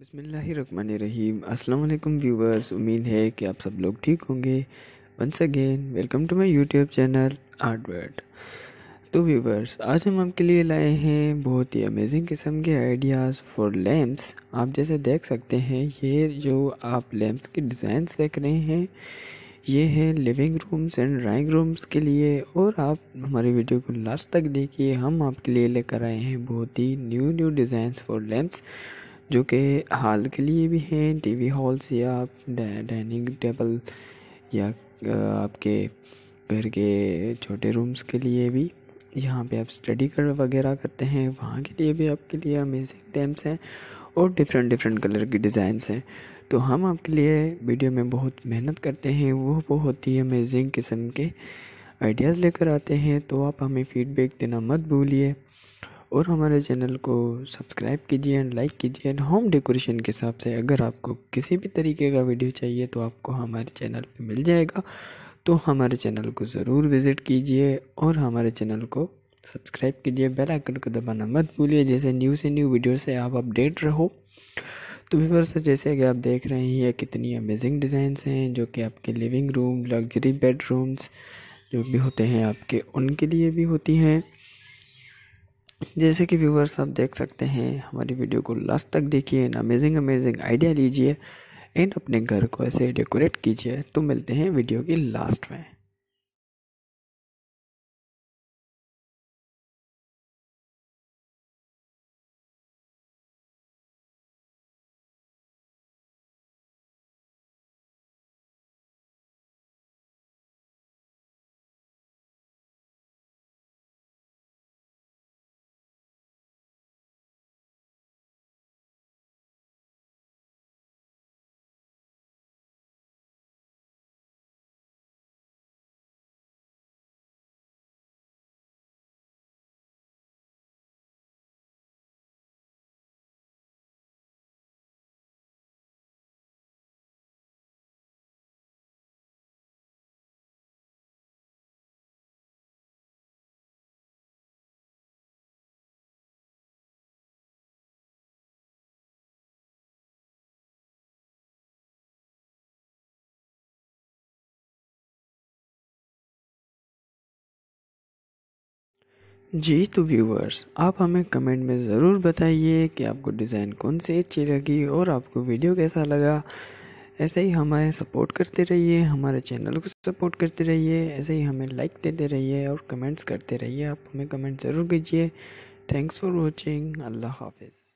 बसमीम अल्लाम व्यूवर्स उम्मीद है कि आप सब लोग ठीक होंगे once again welcome to my YouTube channel artword तो व्यूवर्स आज हम आपके लिए लाए हैं बहुत ही अमेजिंग किस्म के आइडियाज़ फॉर लैम्प्स आप जैसे देख सकते हैं ये जो आप लैम्प्स के डिज़ाइन देख रहे हैं ये हैं living rooms and drawing rooms के लिए और आप हमारी वीडियो को लास्ट तक देखिए हम आपके लिए लेकर आए हैं बहुत ही new new designs for lamps जो कि हाल के लिए भी हैं टीवी हॉल्स या डाइनिंग टेबल या आपके घर के छोटे रूम्स के लिए भी यहाँ पे आप स्टडी कर वगैरह करते हैं वहाँ के लिए भी आपके लिए अमेजिंग डैम्स हैं और डिफरेंट डिफरेंट कलर की डिज़ाइंस हैं तो हम आपके लिए वीडियो में बहुत मेहनत करते हैं वो बहुत ही अमेजिंग किस्म के आइडियाज़ लेकर आते हैं तो आप हमें फीडबैक देना मत भूलिए और हमारे चैनल को सब्सक्राइब कीजिए एंड लाइक कीजिए एंड होम डेकोरेशन के हिसाब से अगर आपको किसी भी तरीके का वीडियो चाहिए तो आपको हमारे चैनल पे मिल जाएगा तो हमारे चैनल को ज़रूर विज़िट कीजिए और हमारे चैनल को सब्सक्राइब कीजिए बेल आइकन को दबाना मत भूलिए जैसे न्यू से न्यू वीडियो से आप अपडेट रहो तो व्यूवर्स जैसे कि आप देख रहे हैं ये कितनी अमेजिंग डिज़ाइंस हैं जो कि आपके लिविंग रूम लग्जरी बेडरूम्स जो भी होते हैं आपके उनके लिए भी होती हैं जैसे कि व्यूवर्स आप देख सकते हैं हमारी वीडियो को लास्ट तक देखिए एंड अमेजिंग अमेजिंग आइडिया लीजिए एंड अपने घर को ऐसे डेकोरेट कीजिए तो मिलते हैं वीडियो की लास्ट में जी तो व्यूवर्स आप हमें कमेंट में ज़रूर बताइए कि आपको डिज़ाइन कौन सी अच्छी लगी और आपको वीडियो कैसा लगा ऐसे ही हमारे सपोर्ट करते रहिए हमारे चैनल को सपोर्ट करते रहिए ऐसे ही हमें लाइक देते रहिए और कमेंट्स करते रहिए आप हमें कमेंट ज़रूर कीजिए थैंक्स फॉर वॉचिंग अल्लाह हाफिज़